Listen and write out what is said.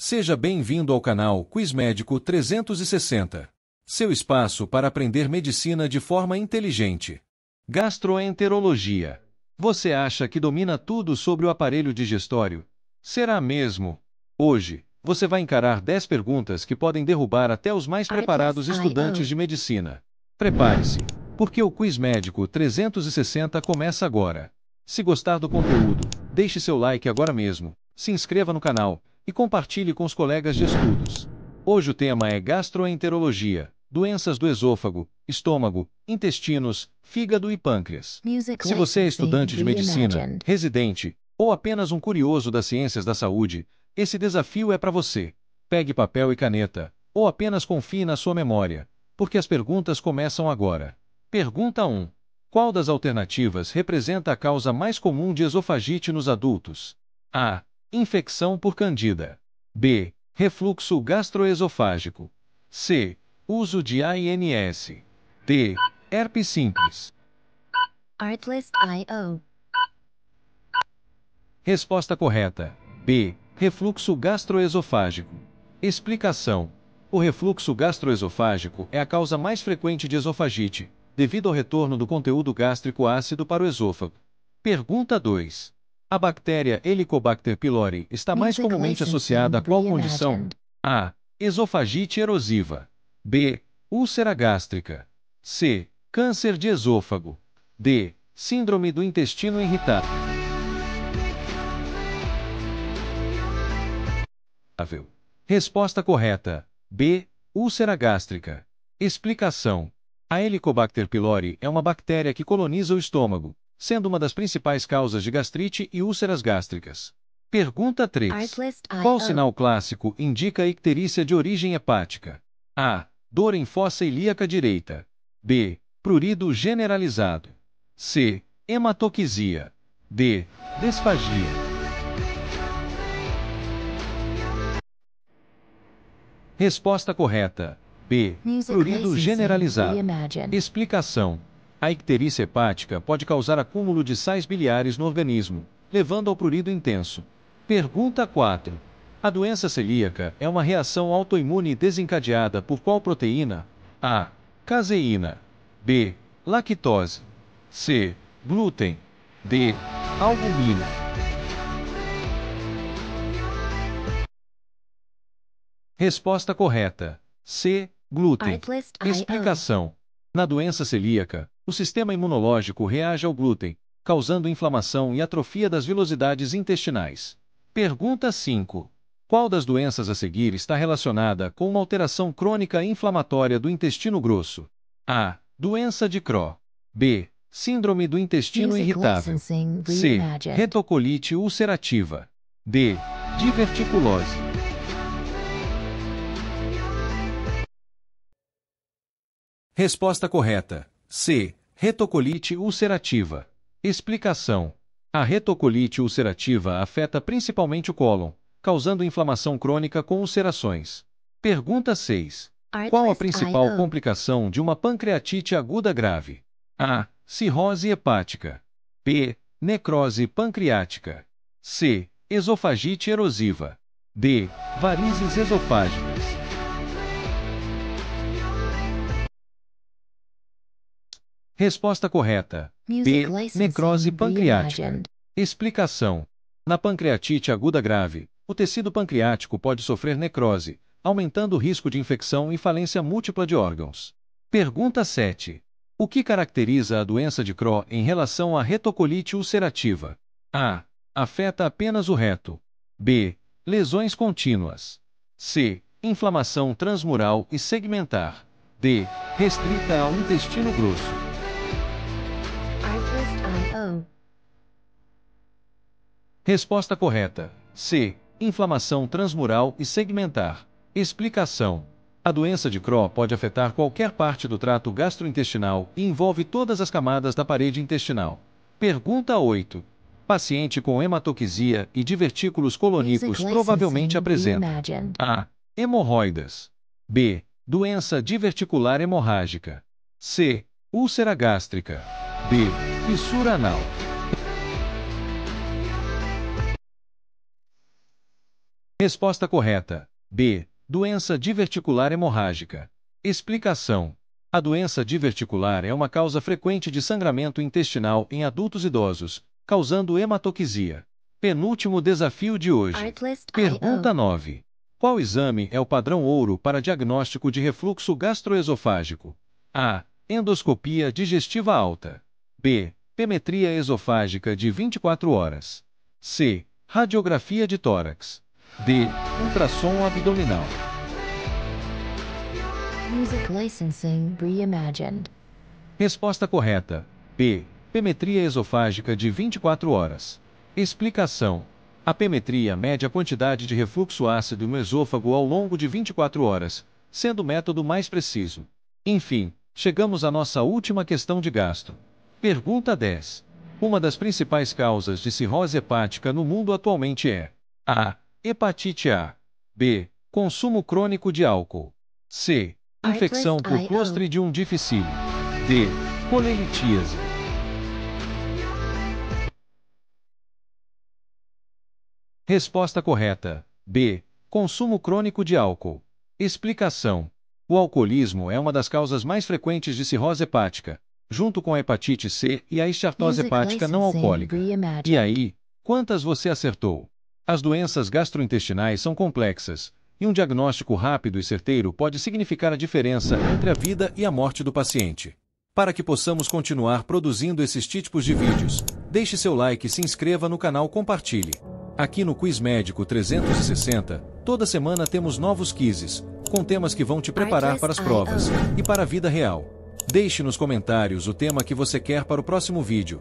Seja bem-vindo ao canal Quiz Médico 360. Seu espaço para aprender medicina de forma inteligente. Gastroenterologia. Você acha que domina tudo sobre o aparelho digestório? Será mesmo? Hoje, você vai encarar 10 perguntas que podem derrubar até os mais preparados estudantes de medicina. Prepare-se, porque o Quiz Médico 360 começa agora. Se gostar do conteúdo, deixe seu like agora mesmo, se inscreva no canal e compartilhe com os colegas de estudos. Hoje o tema é gastroenterologia, doenças do esôfago, estômago, intestinos, fígado e pâncreas. Se você é estudante de medicina, residente ou apenas um curioso das ciências da saúde, esse desafio é para você. Pegue papel e caneta, ou apenas confie na sua memória, porque as perguntas começam agora. Pergunta 1. Qual das alternativas representa a causa mais comum de esofagite nos adultos? A infecção por candida. B. Refluxo gastroesofágico. C. Uso de ANS. D. Herpes simples. Artlist.io Resposta correta. B. Refluxo gastroesofágico. Explicação. O refluxo gastroesofágico é a causa mais frequente de esofagite, devido ao retorno do conteúdo gástrico ácido para o esôfago. Pergunta 2. A bactéria Helicobacter pylori está mais é comumente associada a qual condição? A. Esofagite erosiva. B. Úlcera gástrica. C. Câncer de esôfago. D. Síndrome do intestino irritado. Resposta correta. B. Úlcera gástrica. Explicação. A Helicobacter pylori é uma bactéria que coloniza o estômago, sendo uma das principais causas de gastrite e úlceras gástricas. Pergunta 3. Qual sinal clássico indica icterícia de origem hepática? A. Dor em fossa ilíaca direita. B. Prurido generalizado. C. Hematoquisia. D. Desfagia. Resposta correta. B. Prurido generalizado. Explicação. A icterícia hepática pode causar acúmulo de sais biliares no organismo, levando ao prurido intenso. Pergunta 4. A doença celíaca é uma reação autoimune desencadeada por qual proteína? A. Caseína. B. Lactose. C. Glúten. D. Albumina. Resposta correta. C. Glúten. Explicação. Na doença celíaca, o sistema imunológico reage ao glúten, causando inflamação e atrofia das velocidades intestinais. Pergunta 5. Qual das doenças a seguir está relacionada com uma alteração crônica inflamatória do intestino grosso? A. Doença de Crohn. B. Síndrome do intestino Music irritável. C. Retocolite ulcerativa. D. Diverticulose. Resposta correta. C. Retocolite ulcerativa. Explicação: A retocolite ulcerativa afeta principalmente o cólon, causando inflamação crônica com ulcerações. Pergunta 6. Qual a principal complicação de uma pancreatite aguda grave? A. Cirrose hepática. B. Necrose pancreática. C. Esofagite erosiva. D. Varizes esofágicas. Resposta correta. B. Necrose pancreática. Explicação. Na pancreatite aguda grave, o tecido pancreático pode sofrer necrose, aumentando o risco de infecção e falência múltipla de órgãos. Pergunta 7. O que caracteriza a doença de Crohn em relação à retocolite ulcerativa? A. Afeta apenas o reto. B. Lesões contínuas. C. Inflamação transmural e segmentar. D. Restrita ao intestino grosso. Resposta correta. C. Inflamação transmural e segmentar. Explicação. A doença de Crohn pode afetar qualquer parte do trato gastrointestinal e envolve todas as camadas da parede intestinal. Pergunta 8. Paciente com hematoquisia e divertículos colônicos provavelmente apresenta A. Hemorroidas. B. Doença diverticular hemorrágica. C. Úlcera gástrica. B. Fissura anal. Resposta correta. B. Doença diverticular hemorrágica. Explicação. A doença diverticular é uma causa frequente de sangramento intestinal em adultos idosos, causando hematoquisia. Penúltimo desafio de hoje. Pergunta 9. Qual exame é o padrão ouro para diagnóstico de refluxo gastroesofágico? A. Endoscopia digestiva alta. B. Pemetria esofágica de 24 horas. C. Radiografia de tórax. D. Ultrassom abdominal. Music licensing reimagined. Resposta correta. P. Pemetria esofágica de 24 horas. Explicação. A pemetria mede a quantidade de refluxo ácido no esôfago ao longo de 24 horas, sendo o método mais preciso. Enfim, chegamos à nossa última questão de gasto. Pergunta 10. Uma das principais causas de cirrose hepática no mundo atualmente é: A. Hepatite A. B. Consumo crônico de álcool. C. Infecção por Clostridium difficile. D. Colelitíase. Resposta correta. B. Consumo crônico de álcool. Explicação. O alcoolismo é uma das causas mais frequentes de cirrose hepática, junto com a hepatite C e a esteatose hepática não alcoólica. E aí, quantas você acertou? As doenças gastrointestinais são complexas, e um diagnóstico rápido e certeiro pode significar a diferença entre a vida e a morte do paciente. Para que possamos continuar produzindo esses tipos de vídeos, deixe seu like, se inscreva no canal, compartilhe. Aqui no Quiz Médico 360, toda semana temos novos quizzes, com temas que vão te preparar para as provas e para a vida real. Deixe nos comentários o tema que você quer para o próximo vídeo.